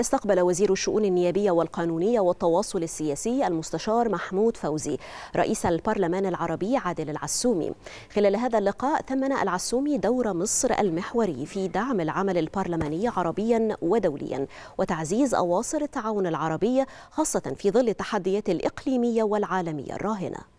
استقبل وزير الشؤون النيابية والقانونية والتواصل السياسي المستشار محمود فوزي رئيس البرلمان العربي عادل العسومي خلال هذا اللقاء ثمن العسومي دور مصر المحوري في دعم العمل البرلماني عربيا ودوليا وتعزيز أواصر التعاون العربي خاصة في ظل التحديات الإقليمية والعالمية الراهنة